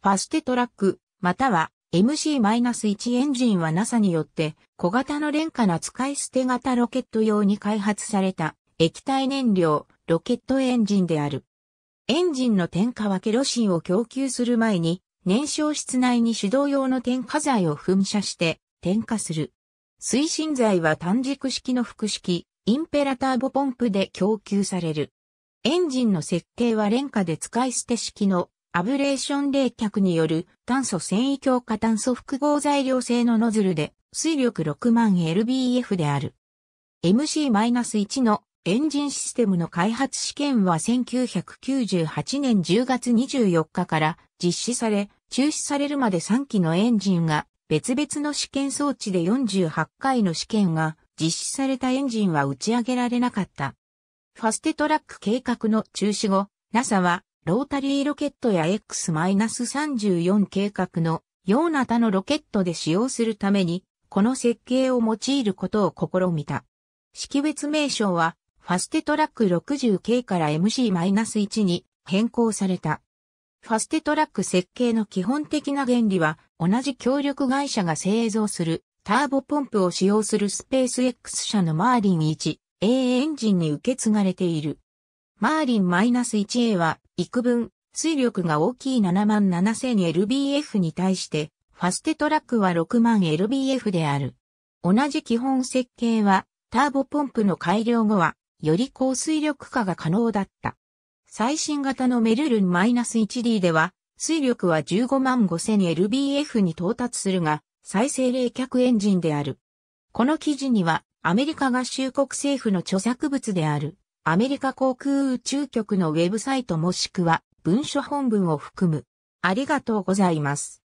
ファステトラック、または MC-1 エンジンは NASA によって小型の廉価な使い捨て型ロケット用に開発された液体燃料ロケットエンジンである。エンジンの点火はケロシンを供給する前に燃焼室内に手動用の点火剤を噴射して点火する。推進剤は単軸式の複式インペラターボポンプで供給される。エンジンの設計は廉価で使い捨て式のアブレーション冷却による炭素繊維強化炭素複合材料製のノズルで水力6万 lbf である。MC-1 のエンジンシステムの開発試験は1998年10月24日から実施され、中止されるまで3機のエンジンが別々の試験装置で48回の試験が実施されたエンジンは打ち上げられなかった。ファステトラック計画の中止後、NASA はロータリーロケットや X-34 計画のような他のロケットで使用するために、この設計を用いることを試みた。識別名称は、ファステトラック 60K から MC-1 に変更された。ファステトラック設計の基本的な原理は、同じ協力会社が製造するターボポンプを使用するスペース X 社のマーリン 1A エンジンに受け継がれている。マーリン -1A は、幾分、水力が大きい 77,000LBF に対して、ファステトラックは 60,000LBF である。同じ基本設計は、ターボポンプの改良後は、より高水力化が可能だった。最新型のメルルン -1D では、水力は 155,000LBF に到達するが、再生冷却エンジンである。この記事には、アメリカ合衆国政府の著作物である。アメリカ航空宇宙局のウェブサイトもしくは文書本文を含む。ありがとうございます。